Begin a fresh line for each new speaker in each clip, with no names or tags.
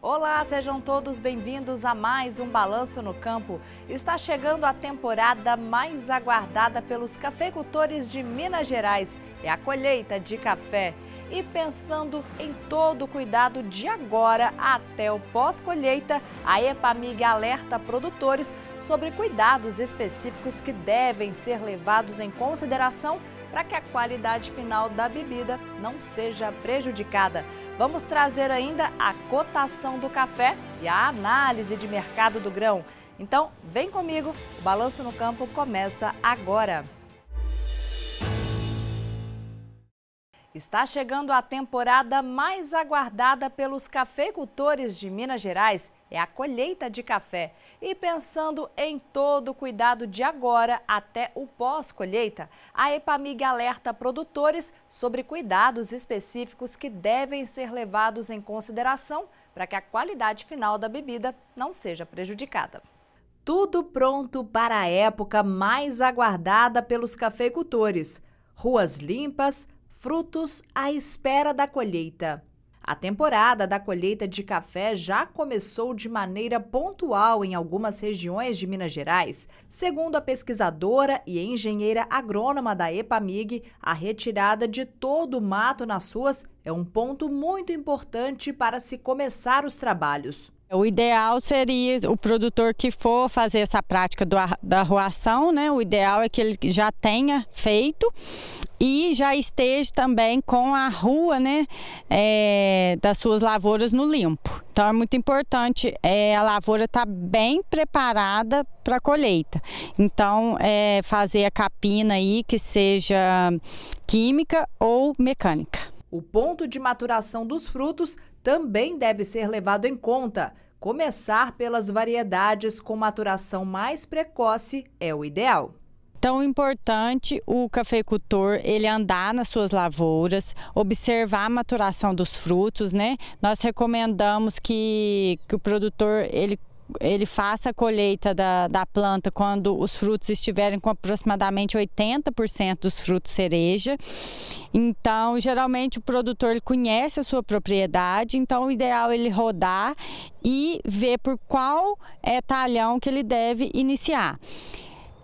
Olá, sejam todos bem-vindos a mais um Balanço no Campo. Está chegando a temporada mais aguardada pelos cafeicultores de Minas Gerais é a colheita de café. E pensando em todo o cuidado de agora até o pós-colheita, a EPAMIG alerta produtores sobre cuidados específicos que devem ser levados em consideração para que a qualidade final da bebida não seja prejudicada. Vamos trazer ainda a cotação do café e a análise de mercado do grão. Então, vem comigo, o Balanço no Campo começa agora. Está chegando a temporada mais aguardada pelos cafeicultores de Minas Gerais, é a colheita de café. E pensando em todo o cuidado de agora até o pós-colheita, a EPAMIG alerta produtores sobre cuidados específicos que devem ser levados em consideração para que a qualidade final da bebida não seja prejudicada tudo pronto para a época mais aguardada pelos cafeicultores. Ruas limpas, frutos à espera da colheita. A temporada da colheita de café já começou de maneira pontual em algumas regiões de Minas Gerais. Segundo a pesquisadora e engenheira agrônoma da EPAMIG, a retirada de todo o mato nas ruas é um ponto muito importante para se começar os trabalhos.
O ideal seria o produtor que for fazer essa prática do, da arruação, né? O ideal é que ele já tenha feito e já esteja também com a rua né, é, das suas lavouras no limpo. Então é muito importante é, a lavoura estar tá bem preparada para a colheita. Então é, fazer a capina aí que seja química ou mecânica.
O ponto de maturação dos frutos também deve ser levado em conta. Começar pelas variedades com maturação mais precoce
é o ideal. Tão importante o cafeicultor ele andar nas suas lavouras, observar a maturação dos frutos, né? Nós recomendamos que, que o produtor ele ele faça a colheita da, da planta quando os frutos estiverem com aproximadamente 80% dos frutos cereja. Então, geralmente o produtor ele conhece a sua propriedade, então o ideal é ele rodar e ver por qual é, talhão que ele deve iniciar.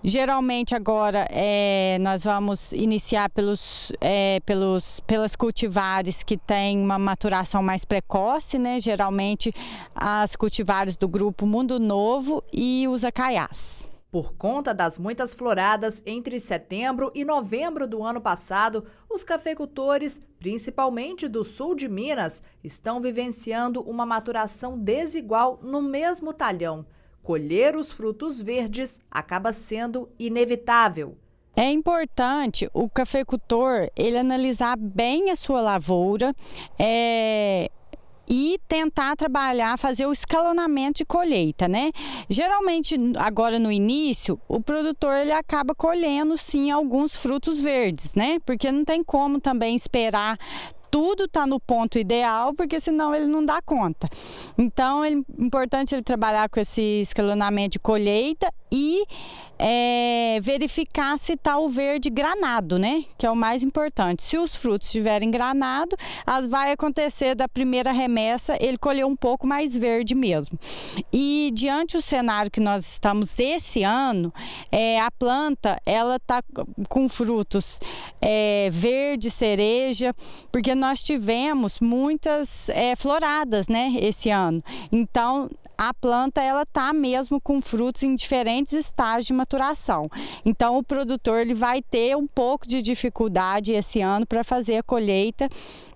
Geralmente agora é, nós vamos iniciar pelos, é, pelos, pelas cultivares que têm uma maturação mais precoce, né? Geralmente as cultivares do grupo Mundo Novo e os acaiás. Por
conta das muitas floradas entre setembro e novembro do ano passado, os cafeicultores, principalmente do sul de Minas, estão vivenciando uma maturação desigual no mesmo talhão colher os frutos verdes acaba
sendo inevitável. É importante o cafeicultor ele analisar bem a sua lavoura é, e tentar trabalhar, fazer o escalonamento de colheita, né? Geralmente agora no início o produtor ele acaba colhendo sim alguns frutos verdes, né? Porque não tem como também esperar tudo está no ponto ideal, porque senão ele não dá conta. Então é importante ele trabalhar com esse escalonamento de colheita e é, verificar se está o verde granado, né? Que é o mais importante. Se os frutos estiverem granado, as, vai acontecer da primeira remessa ele colher um pouco mais verde mesmo. E diante o cenário que nós estamos esse ano, é, a planta ela está com frutos é, verde, cereja, porque nós tivemos muitas é, floradas, né, esse ano. Então, a planta ela está mesmo com frutos em diferentes estágios de maturação. Então o produtor ele vai ter um pouco de dificuldade esse ano para fazer a colheita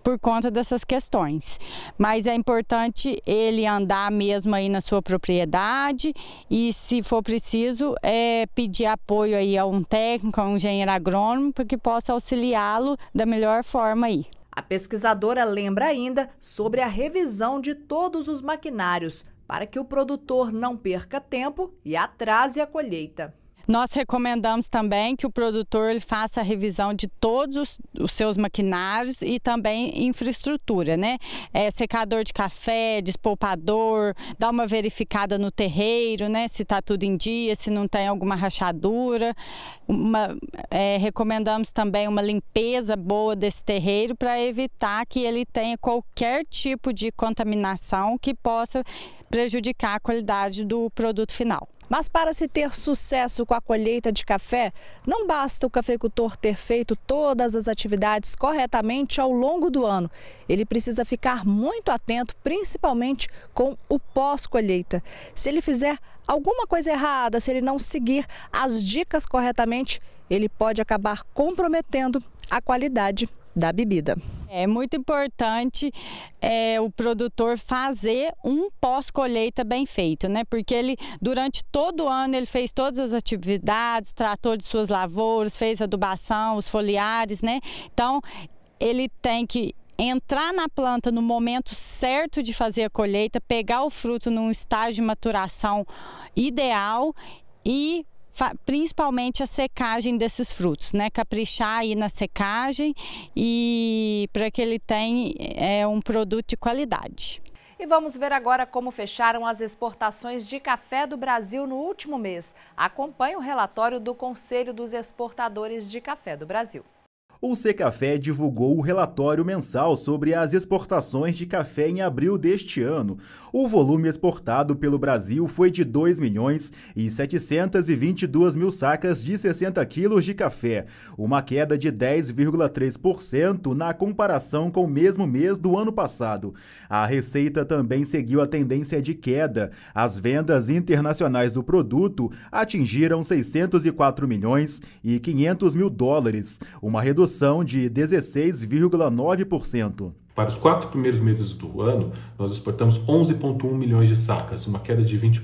por conta dessas questões. Mas é importante ele andar mesmo aí na sua propriedade e se for preciso é, pedir apoio aí a um técnico, a um engenheiro agrônomo para que possa auxiliá-lo da melhor forma aí pesquisadora lembra ainda sobre a revisão de todos os
maquinários para que o produtor não perca tempo e atrase a colheita.
Nós recomendamos também que o produtor ele faça a revisão de todos os, os seus maquinários e também infraestrutura, né? É, secador de café, despolpador, dá uma verificada no terreiro, né? Se está tudo em dia, se não tem alguma rachadura. Uma, é, recomendamos também uma limpeza boa desse terreiro para evitar que ele tenha qualquer tipo de contaminação que possa prejudicar a qualidade do produto final. Mas para se ter sucesso com
a colheita de café, não basta o cafeicultor ter feito todas as atividades corretamente ao longo do ano. Ele precisa ficar muito atento, principalmente com o pós-colheita. Se ele fizer alguma coisa errada, se ele não seguir
as dicas corretamente, ele pode acabar comprometendo a qualidade da bebida. É muito importante é, o produtor fazer um pós-colheita bem feito, né? Porque ele, durante todo o ano, ele fez todas as atividades, tratou de suas lavouras, fez adubação, os foliares, né? Então, ele tem que entrar na planta no momento certo de fazer a colheita, pegar o fruto num estágio de maturação ideal e principalmente a secagem desses frutos, né? Caprichar aí na secagem e para que ele tenha é, um produto de qualidade.
E vamos ver agora como fecharam as exportações de café do Brasil no último mês. Acompanhe o relatório do Conselho dos Exportadores de Café do Brasil.
O Secafé divulgou o relatório mensal sobre as exportações de café em abril deste ano. O volume exportado pelo Brasil foi de 2 milhões e 722 mil sacas de 60 quilos de café, uma queda de 10,3% na comparação com o mesmo mês do ano passado. A receita também seguiu a tendência de queda. As vendas internacionais do produto atingiram 604 milhões e 500 mil dólares, uma redução redução de 16,9%. Para os quatro primeiros meses do ano, nós exportamos 11,1 milhões de sacas, uma queda de 20%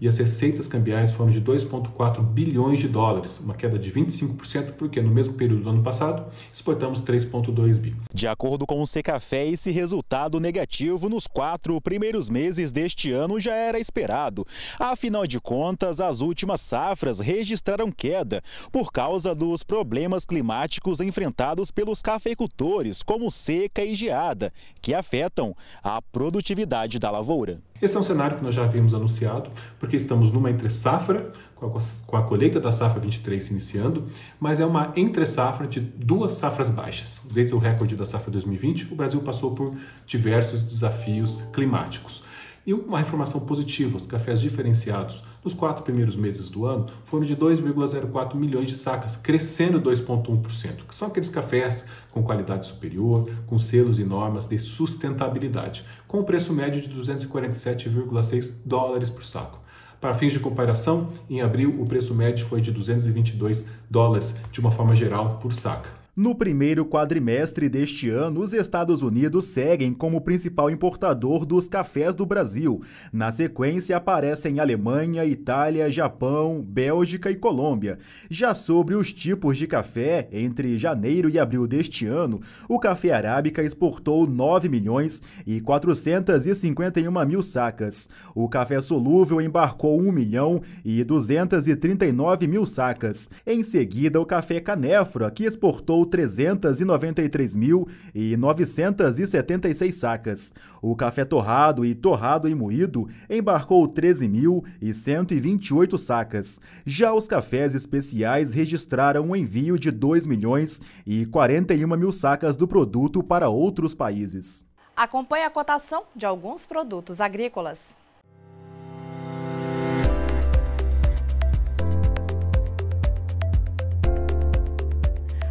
e as receitas cambiais foram de 2,4 bilhões de dólares, uma queda de 25%, porque no mesmo período do ano passado exportamos 3,2 bi. De acordo com o Secafé, esse resultado negativo nos quatro primeiros meses deste ano já era esperado. Afinal de contas, as últimas safras registraram queda por causa dos problemas climáticos enfrentados pelos cafeicultores, como seca e geada, que afetam a produtividade da lavoura. Esse é um cenário que nós já havíamos anunciado, porque estamos numa entre-safra, com a colheita da safra 23 iniciando, mas é uma entre-safra de duas safras baixas. Desde o recorde da safra 2020, o Brasil passou por diversos desafios climáticos. E uma informação positiva, os cafés diferenciados nos quatro primeiros meses do ano foram de 2,04 milhões de sacas, crescendo 2,1%, que são aqueles cafés com qualidade superior, com selos e normas de sustentabilidade, com um preço médio de 247,6 dólares por saco. Para fins de comparação, em abril o preço médio foi de 222 dólares, de uma forma geral, por saca. No primeiro quadrimestre deste ano, os Estados Unidos seguem como principal importador dos cafés do Brasil. Na sequência, aparecem Alemanha, Itália, Japão, Bélgica e Colômbia. Já sobre os tipos de café, entre janeiro e abril deste ano, o café arábica exportou 9 milhões e 451 mil sacas. O café solúvel embarcou 1 milhão e 239 mil sacas. Em seguida, o café canéfora, que exportou 393.976 sacas. O café torrado e torrado e moído embarcou 13.128 sacas. Já os cafés especiais registraram um envio de 2 milhões e 41 mil sacas do produto para outros países.
Acompanhe a cotação de alguns produtos agrícolas.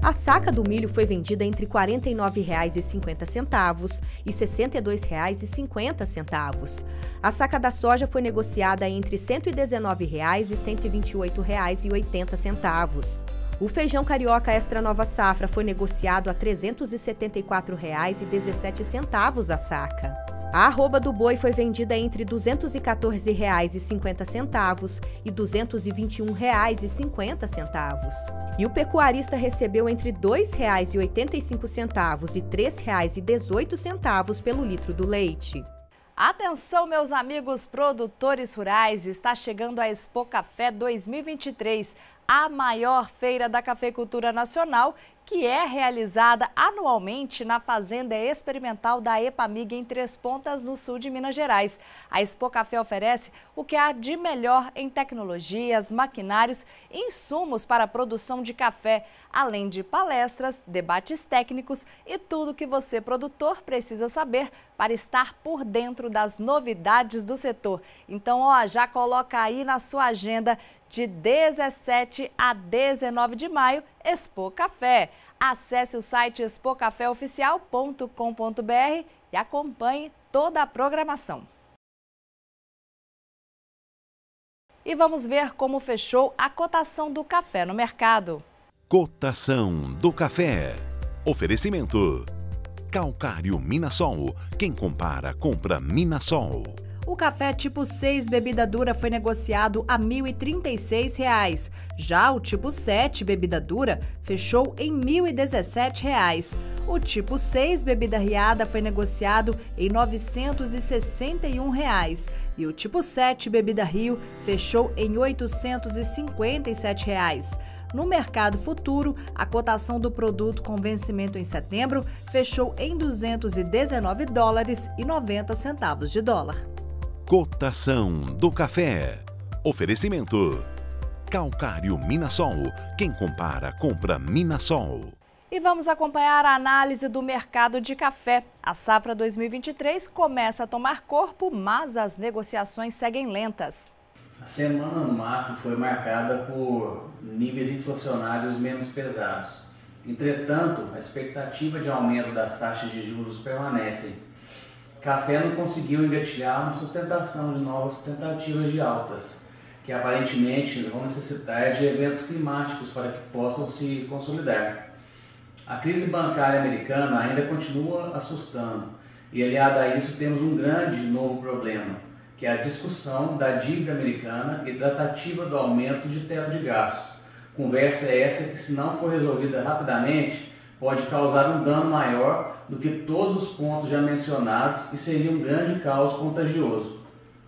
A saca do milho foi vendida entre R$ 49,50 e R$ 62,50. A saca da soja foi negociada entre R$ 119,00 e R$ 128,80. O feijão carioca extra nova safra foi negociado a R$ 374,17 a saca. A arroba do boi foi vendida entre R$ 214,50 e R$ 221,50. E o pecuarista recebeu entre R$ 2,85 e R$ 3,18 pelo litro do leite. Atenção,
meus amigos produtores rurais, está chegando a Expo Café 2023, a maior feira da cafeicultura nacional que é realizada anualmente na Fazenda Experimental da EPAMIG em Três Pontas, no sul de Minas Gerais. A Expo Café oferece o que há de melhor em tecnologias, maquinários e insumos para a produção de café, além de palestras, debates técnicos e tudo que você, produtor, precisa saber para estar por dentro das novidades do setor. Então, ó, já coloca aí na sua agenda de 17 a 19 de maio, Expo Café. Acesse o site expocaféoficial.com.br e acompanhe toda a programação. E vamos ver como fechou a cotação do café no mercado.
Cotação do café. Oferecimento. Calcário Minasol. Quem compara, compra Minasol.
O café tipo 6 bebida dura foi negociado a R$ 1.036. Já o tipo 7 bebida dura fechou em R$ 1.017. O tipo 6 bebida riada foi negociado em R$ 961. Reais. E o tipo 7 bebida rio fechou em R$ 857. Reais. No mercado futuro, a cotação do produto com vencimento em setembro fechou em 219 dólares e 90 centavos de dólar.
Cotação do café. Oferecimento. Calcário Minasol. Quem compara, compra Minasol.
E vamos acompanhar a análise do mercado de café. A safra 2023 começa a tomar corpo, mas as negociações seguem lentas.
A semana no mato foi marcada por níveis inflacionários menos pesados. Entretanto, a expectativa de aumento das taxas de juros permanece. Café não conseguiu engatilhar uma sustentação de novas tentativas de altas, que aparentemente vão necessitar de eventos climáticos para que possam se consolidar. A crise bancária americana ainda continua assustando, e aliada a isso temos um grande novo problema, que é a discussão da dívida americana e tratativa do aumento de teto de gastos. Conversa é essa que, se não for resolvida rapidamente, pode causar um dano maior do que todos os pontos já mencionados e seria um grande caos contagioso.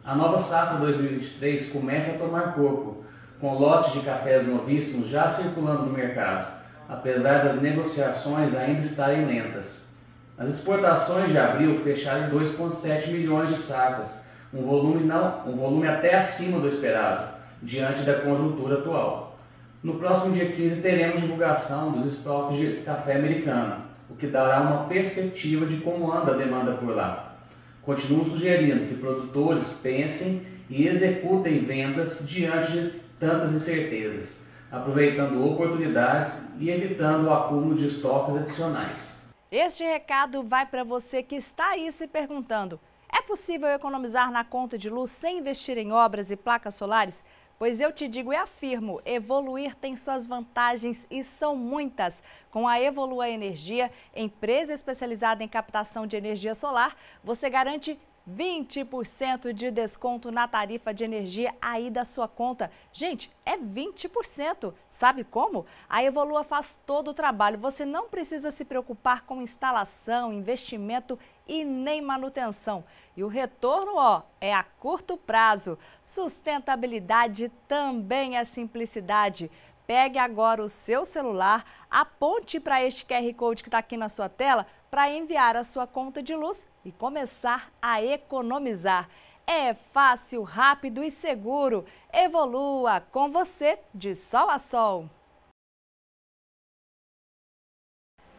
A nova safra 2023 começa a tomar corpo, com lotes de cafés novíssimos já circulando no mercado, apesar das negociações ainda estarem lentas. As exportações de abril fecharam em 2,7 milhões de sacas, um volume não, um volume até acima do esperado, diante da conjuntura atual. No próximo dia 15 teremos divulgação dos estoques de café americano, o que dará uma perspectiva de como anda a demanda por lá. Continuo sugerindo que produtores pensem e executem vendas diante de tantas incertezas, aproveitando oportunidades e evitando o acúmulo de estoques adicionais.
Este recado vai para você que está aí se perguntando: é possível economizar na conta de luz sem investir em obras e placas solares? Pois eu te digo e afirmo, evoluir tem suas vantagens e são muitas. Com a Evolua Energia, empresa especializada em captação de energia solar, você garante 20% de desconto na tarifa de energia aí da sua conta. Gente, é 20%. Sabe como? A Evolua faz todo o trabalho. Você não precisa se preocupar com instalação, investimento e nem manutenção. E o retorno, ó, é a curto prazo. Sustentabilidade também é simplicidade. Pegue agora o seu celular, aponte para este QR Code que está aqui na sua tela para enviar a sua conta de luz e começar a economizar. É fácil, rápido e seguro. Evolua com você de sol a sol.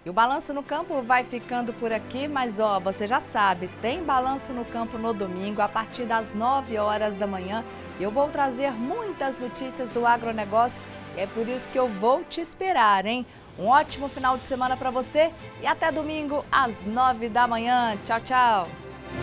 E o Balanço no Campo vai ficando por aqui, mas ó, você já sabe, tem Balanço no Campo no domingo a partir das 9 horas da manhã. E eu vou trazer muitas notícias do agronegócio, é por isso que eu vou te esperar, hein? Um ótimo final de semana para você e até domingo às 9 da manhã. Tchau, tchau!